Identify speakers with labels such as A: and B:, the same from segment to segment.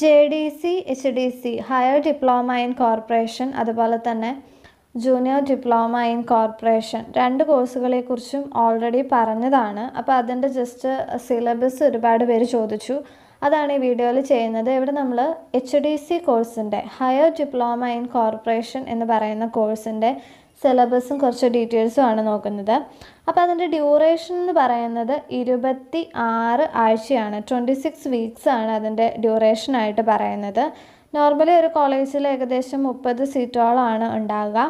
A: J D C H D C higher diploma in corporation അതുപോലെ തന്നെ junior diploma in corporation രണ്ട് കോഴ്സുകളെക്കുറിച്ചും already പറഞ്ഞതാണ് അപ്പോൾ അതിൻ്റെ ജസ്റ്റ് സിലബസ് ഒരുപാട് പേര് ചോദിച്ചു അതാണ് ഈ വീഡിയോയിൽ ചെയ്യുന്നത് ഇവിടെ നമ്മൾ എച്ച് ഡി സി കോഴ്സിൻ്റെ ഹയർ ഡിപ്ലോമ ഇൻ കോർപ്പറേഷൻ എന്ന് പറയുന്ന കോഴ്സിൻ്റെ സിലബസും കുറച്ച് ഡീറ്റെയിൽസും ആണ് നോക്കുന്നത് അപ്പോൾ അതിൻ്റെ ഡ്യൂറേഷൻ എന്ന് പറയുന്നത് ഇരുപത്തി ആറ് ആഴ്ചയാണ് ട്വൻറ്റി സിക്സ് വീക്സ് ആണ് അതിൻ്റെ ഡ്യൂറേഷനായിട്ട് പറയുന്നത് നോർമലി ഒരു കോളേജിൽ ഏകദേശം മുപ്പത് സീറ്റോളമാണ് ഉണ്ടാകുക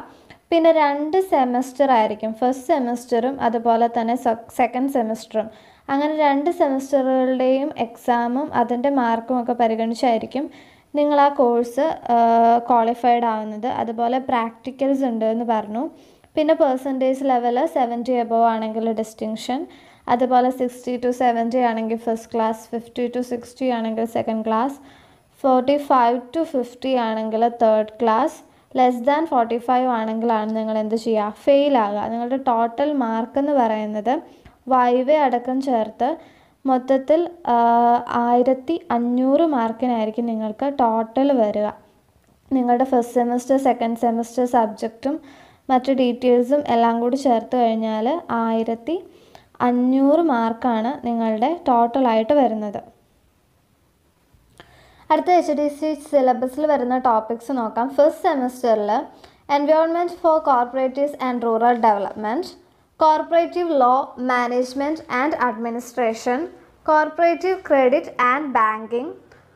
A: പിന്നെ രണ്ട് സെമസ്റ്റർ ആയിരിക്കും ഫസ്റ്റ് സെമസ്റ്ററും അതുപോലെ തന്നെ സെക്കൻഡ് സെമസ്റ്ററും അങ്ങനെ രണ്ട് സെമസ്റ്ററുകളുടെയും എക്സാമും അതിൻ്റെ മാർക്കും ഒക്കെ പരിഗണിച്ചായിരിക്കും നിങ്ങൾ ആ കോഴ്സ് ക്വാളിഫൈഡ് ആവുന്നത് അതുപോലെ പ്രാക്ടിക്കൽസ് ഉണ്ട് എന്ന് പറഞ്ഞു പിന്നെ പേഴ്സൻറ്റേജ് ലെവൽ സെവൻറ്റി എബോവ് ആണെങ്കിൽ ഡിസ്റ്റിങ്ഷൻ അതുപോലെ സിക്സ്റ്റി ടു സെവൻറ്റി ആണെങ്കിൽ first class fifty to sixty ആണെങ്കിൽ second class forty five to fifty ആണെങ്കിൽ third class less than forty five ആണെങ്കിലാണ് നിങ്ങൾ എന്ത് ചെയ്യുക ഫെയിലാകുക നിങ്ങളുടെ ടോട്ടൽ മാർക്ക് എന്ന് പറയുന്നത് വൈവേ അടക്കം ചേർത്ത് മൊത്തത്തിൽ ആയിരത്തി അഞ്ഞൂറ് മാർക്കിനായിരിക്കും നിങ്ങൾക്ക് ടോട്ടൽ വരിക നിങ്ങളുടെ ഫസ്റ്റ് സെമസ്റ്റർ സെക്കൻഡ് സെമസ്റ്റർ സബ്ജക്റ്റും മറ്റ് ഡീറ്റെയിൽസും എല്ലാം കൂടി ചേർത്ത് കഴിഞ്ഞാൽ ആയിരത്തി അഞ്ഞൂറ് മാർക്കാണ് നിങ്ങളുടെ ടോട്ടലായിട്ട് വരുന്നത് അടുത്ത എച്ച് ഡി സി സിലബസിൽ വരുന്ന ടോപ്പിക്സ് നോക്കാം ഫസ്റ്റ് സെമസ്റ്ററിൽ environment for corporatives and rural development corporative law management and administration corporative credit and banking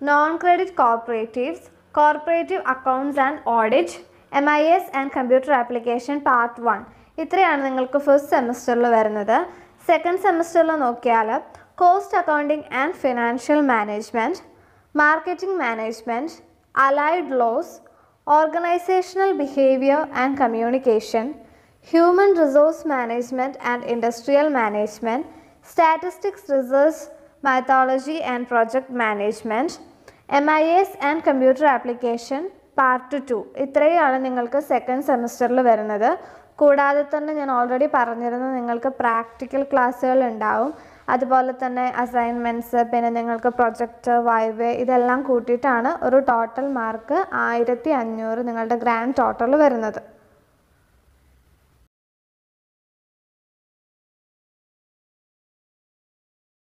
A: non credit corporatives corporative accounts and audit M I S and computer application part one ഇത്രയാണ് നിങ്ങൾക്ക് first സെമസ്റ്ററിൽ വരുന്നത് second സെമസ്റ്ററിൽ നോക്കിയാൽ cost accounting and financial management marketing management allied laws organisational behaviour and communication human resource management and industrial management statistics research methodology and project management M I S and computer application part two ഇത്രയാണ് നിങ്ങൾക്ക് second സെമസ്റ്ററിൽ വരുന്നത് കൂടാതെ തന്നെ ഞാൻ already പറഞ്ഞിരുന്നു നിങ്ങൾക്ക് practical ക്ലാസ്സുകൾ ഉണ്ടാവും അതുപോലെ തന്നെ അസൈൻമെൻറ്റ്സ് പിന്നെ നിങ്ങൾക്ക് പ്രൊജക്റ്റ് വൈവേ ഇതെല്ലാം കൂട്ടിയിട്ടാണ് ഒരു ടോട്ടൽ മാർക്ക് ആയിരത്തി അഞ്ഞൂറ് നിങ്ങളുടെ ഗ്രാൻഡ് ടോട്ടൽ വരുന്നത്